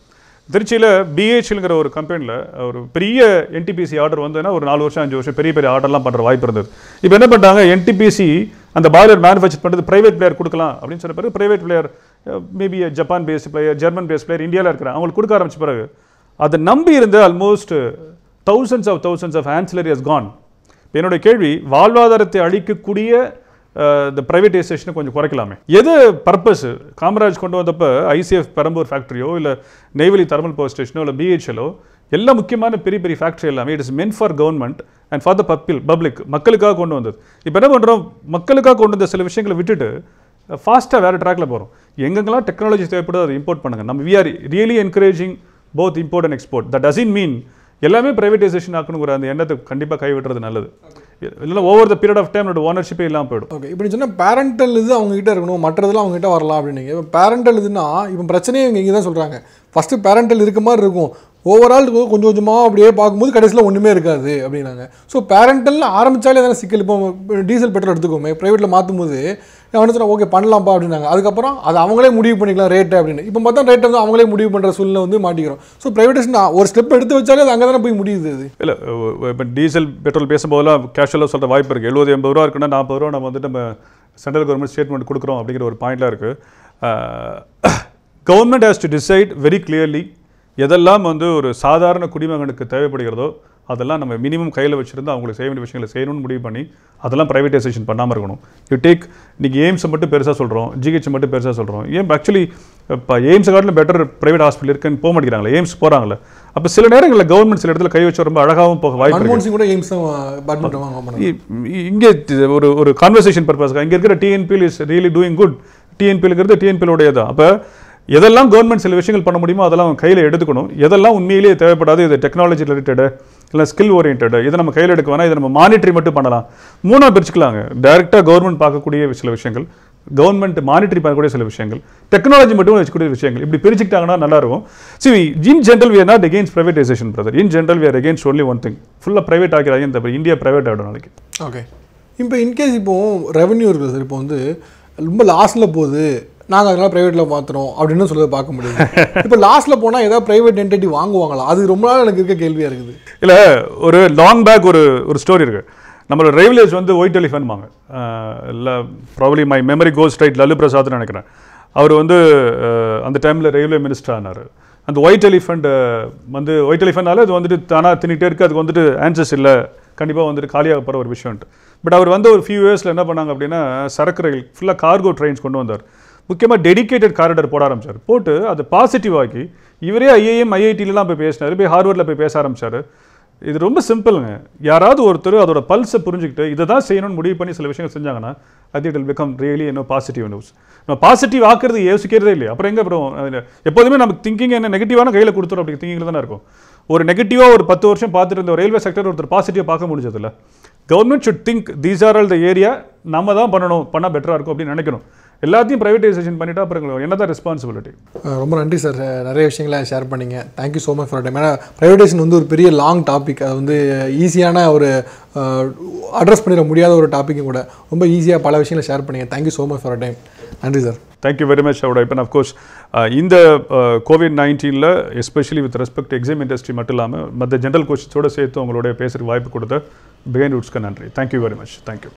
திருச்சியில் பிஹெச்ங்கிற ஒரு கம்பெனியில் ஒரு பெரிய என்டிபிசி ஆர்டர் வந்ததுன்னா ஒரு நாலு வருஷம் அஞ்சு வருஷம் பெரிய பெரிய ஆர்டர்லாம் பண்ணுற வாய்ப்பு இருந்தது இப்போ என்ன பண்ணுறாங்க என்டிபிசி அந்த பாய்லர் மேனுஃபேக்சர் பண்ணுறது ப்ரைவேட் பிளேயர் கொடுக்கலாம் அப்படின்னு சொன்ன பிறகு private player maybe Japan based player German based player இந்தியாவில் இருக்கிற அவங்களுக்கு கொடுக்க ஆரம்பிச்ச பிறகு அதை நம்பி இருந்த almost thousands of thousands of ancillary has gone என்னோட கேள்வி வாழ்வாதாரத்தை அழிக்கக்கூடிய இந்த ப்ரைவேட்டைசேஷனை கொஞ்சம் குறைக்கலாமே எது பர்பஸ் காமராஜ் கொண்டு வந்தப்போ ஐசிஎஃப் பெரம்பூர் ஃபேக்ட்ரியோ இல்லை நெய்வேலி தர்மல் பவர் ஸ்டேஷனோ இல்லை பிஹெச்எலோ எல்லா முக்கியமான பெரிய பெரிய ஃபேக்ட்ரி எல்லாமே it is meant for government and for the பப்பிள் பப்ளிக் மக்களுக்காக கொண்டு வந்தது இப்போ என்ன பண்ணுறோம் மக்களுக்காக கொண்டு வந்த சில விஷயங்களை விட்டுட்டு ஃபாஸ்ட்டாக வேறு ட்ராக்ல போகிறோம் எங்கெங்கெல்லாம் டெக்னாலஜி தேவைப்படும் அதை இம்போர்ட் பண்ணுங்கள் நம்ம we are really encouraging both import and export that doesn't mean எல்லாமே ப்ரைவேட்டைசேஷன் ஆக்கணுங்கிற அந்த எண்ணத்தை கண்டிப்பாக கைவிடுறது நல்லது இல்லை over the period of time ஓனர்ஷிப்பே இல்லாமல் போயிடும் ஓகே இப்படி சொன்னால் பேரண்டல் இது அவங்ககிட்ட இருக்கணும் மற்றதெல்லாம் அவங்ககிட்ட வரலாம் அப்படின்னு இப்போ பேரண்டல் இதுனா இப்போ பிரச்சனையே இங்கே தான் சொல்கிறாங்க ஃபஸ்ட்டு பேரண்டல் இருக்க மாதிரி இருக்கும் ஓவரால் கொஞ்சம் கொஞ்சமாக அப்படியே பார்க்கும்போது கடைசியில் ஒன்றுமே இருக்காது அப்படின்னாங்க ஸோ பேரண்டல் ஆரம்பித்தாலே எதனா சிக்கல் இப்போ டீசல் பெட்ரோல் எடுத்துக்கோமே ப்ரைவேட்டில் மாற்றும் போது அவன் சொன்னால் ஓகே பண்ணலாம்ப்பா அப்படின்னாங்க அதுக்கப்புறம் அது அவங்களே முடிவு பண்ணிக்கலாம் ரேட்டு அப்படின்னு இப்போ பார்த்தா ரேட்டை வந்து அவங்களே முடிவு பண்ணுற சூழ்நிலை வந்து மாட்டிக்கிறோம் ஸோ நான் ஒரு ஸ்டெப் எடுத்து வச்சாலே அது அங்கே தானே போய் முடியுது அது இல்லை இப்போ டீசல் பெட்ரோல் பேசும்போதெல்லாம் கேஷுவலாக சொல்கிற வாய்ப்பு இருக்குது எழுபது எண்பது ரூபா இருக்குன்னா நாற்பது ரூபா நம்ம வந்து நம்ம சென்ட்ரல் கவர்மெண்ட் ஸ்டேட்மெண்ட் கொடுக்குறோம் அப்படிங்கிற ஒரு பாயிண்டாக இருக்குது government has to decide very clearly எதெல்லாம் வந்து ஒரு சாதாரண குடிமகனுக்கு தேவைப்படுகிறதோ அதெல்லாம் நம்ம மினிமம் கையில் வச்சுருந்து அவங்களுக்கு செய்ய வேண்டிய விஷயங்களை செய்யணும்னு முடிவு பண்ணி அதெல்லாம் ப்ரைவேட்டைசேஷன் பண்ணாமல் இருக்கணும் யூ டேக் இன்றைக்கி எய்ம்ஸை மட்டும் பெருசாக சொல்கிறோம் ஜிஹெச் மட்டும் பெருசாக சொல்கிறோம் ஏம் ஆக்சுவலி இப்போ எய்ம்ஸ் காட்டிலும் பெட்டர் ப்ரைவேட் ஹாஸ்பிட்டல் இருக்குன்னு போக மாட்டேங்கிறாங்களே எய்ம்ஸ் போகிறாங்களே அப்போ சில நேரங்களில் கவர்மெண்ட் சில இடத்துல கை வச்சு ரொம்ப அழகாகவும் போக வாய்ப்பு கூட இங்கே ஒரு ஒரு கான்வர்சேஷன் பர்பஸ்க்காக இங்கே இருக்கிற TNPL is really doing good இருக்கிறது டிஎன்பிஎலுடைய தான் அப்போ எதெல்லாம் கவர்மெண்ட் சில விஷயங்கள் பண்ண முடியுமோ அதெல்லாம் கையில் எடுத்துக்கணும் எதெல்லாம் உண்மையிலேயே தேவைப்படாது இது டெக்னாலஜி ரிலேட்டடு இல்லை ஸ்கில் ஓரியன்டு இதை நம்ம கையில் எடுக்க வேணால் இதை நம்ம மானிட்டரி மட்டும் பண்ணலாம் மூணாக பிரிச்சுக்கலாங்க டைரெக்டாக கவர்மெண்ட் பார்க்கக்கூடிய சில விஷயங்கள் கவர்மெண்ட் மானிட்டரி பண்ணக்கூடிய சில விஷயங்கள் டெக்னாலஜி மட்டும் வச்சுக்கூடிய விஷயங்கள் இப்படி பிரிச்சுக்கிட்டாங்கன்னா நல்லாயிருக்கும் see in general we are not against privatisation brother in general we are against only one thing ஃபுல்லாக பிரைவேட் ஆகிறாங்க இந்த இந்தியா பிரைவேட் ஆகிடும் நாளைக்கு ஓகே இப்போ இன்கேஸ் இப்போது ரெவன்யூ இருக்குது சார் இப்போ வந்து ரொம்ப லாஸில் போகுது நாங்கள் அதெல்லாம் ப்ரைவேட்டில் மாற்றுறோம் அப்படின்னு சொல்லி பார்க்க முடியும் இப்போ லாஸ்ட்டில் போனால் ஏதாவது ப்ரைவேட் என்டிட்டி வாங்குவாங்களா அது ரொம்ப நாள் எனக்கு இருக்க கேள்வியாக இருக்குது இல்லை ஒரு லாங் பேக் ஒரு ஒரு ஸ்டோரி இருக்குது நம்மளோட ரெயில்வேஸ் வந்து ஒயிட் எலிஃபன் வாங்க இல்லை probably my memory goes straight Lallu பிரசாத்னு நினைக்கிறேன் அவர் வந்து அந்த டைமில் ரயில்வே மினிஸ்டர் ஆனார் அந்த ஒயிட் எலிஃபண்ட் வந்து ஒயிட் எலிஃபண்ட்னால அது வந்துட்டு தானாக தின்னிட்டே இருக்குது அதுக்கு வந்துட்டு ஆன்சர்ஸ் இல்லை கண்டிப்பாக வந்துட்டு காலியாக போகிற ஒரு விஷயம்ட்டு பட் அவர் வந்து ஒரு ஃபியூ இயர்ஸில் என்ன பண்ணாங்க அப்படின்னா சரக்கு ரயில் ஃபுல்லாக கார்கோ ட்ரெயின்ஸ் கொண்டு வந்தார் முக்கியமாக டெடிக்கேட்டட் காரிடர் போட ஆரம்பிச்சார் போட்டு அது பாசிட்டிவ் ஆக்கி இவரே ஐஏஎம் ஐஐடிலலாம் போய் பேசினார் போய் ஹார்வர்டில் போய் பேச ஆரம்பிச்சார் இது ரொம்ப சிம்பிளுங்க யாராவது ஒருத்தர் அதோட பல்ஸை புரிஞ்சுக்கிட்டு இதை தான் செய்யணும்னு முடிவு பண்ணி சில விஷயங்கள் செஞ்சாங்கன்னா அது இட் பிகம் ரியலி என்ன பாசிட்டிவ் நியூஸ் நம்ம பாசிட்டிவ் ஆக்கிறது யோசிக்கிறதே இல்லை அப்புறம் எங்கே அப்புறம் எப்போதுமே நம்ம திங்கிங் என்ன நெகட்டிவான கையில் கொடுத்துரும் அப்படி திங்கிங்கில் தானே இருக்கும் ஒரு நெகட்டிவாக ஒரு பத்து வருஷம் பார்த்துட்டு இருந்த ரயில்வே செக்டர் ஒருத்தர் பாசிட்டிவாக பார்க்க முடிஞ்சதில்ல government should think these are all the area நம்ம தான் பண்ணணும் பண்ணால் பெட்டராக இருக்கும் அப்படின்னு நினைக்கணும் எல்லாத்தையும் ப்ரைவேட்டைசேஷன் பண்ணிட்டா அப்புறம் என்ன தான் ரெஸ்பான்சிபிலிட்டி ரொம்ப நன்றி சார் நிறைய விஷயங்களை ஷேர் பண்ணிங்க thank you so much for time ஏன்னா ப்ரைவேட்டைசேஷன் வந்து ஒரு பெரிய லாங் டாபிக் அது வந்து ஈஸியான ஒரு அட்ரஸ் பண்ணிட முடியாத ஒரு டாப்பிக்கும் கூட ரொம்ப ஈஸியாக பல விஷயங்களை ஷேர் பண்ணிங்க thank you so much for time நன்றி சார் தேங்க்யூ வெரி மச் அவட இப்போ அஃப்கோர்ஸ் இந்த கோவிட் நைன்டீனில் especially with respect exam industry மட்டும் இல்லாமல் மற்ற ஜென்ரல் கொஸ்டின்ஸோடு சேர்த்து உங்களுடைய பேசுகிற வாய்ப்பு கொடுத்த பிகைண்ட் ரூட்ஸ்க்கு நன்றி தேங்க்யூ வெரி மச் தேங்க்யூ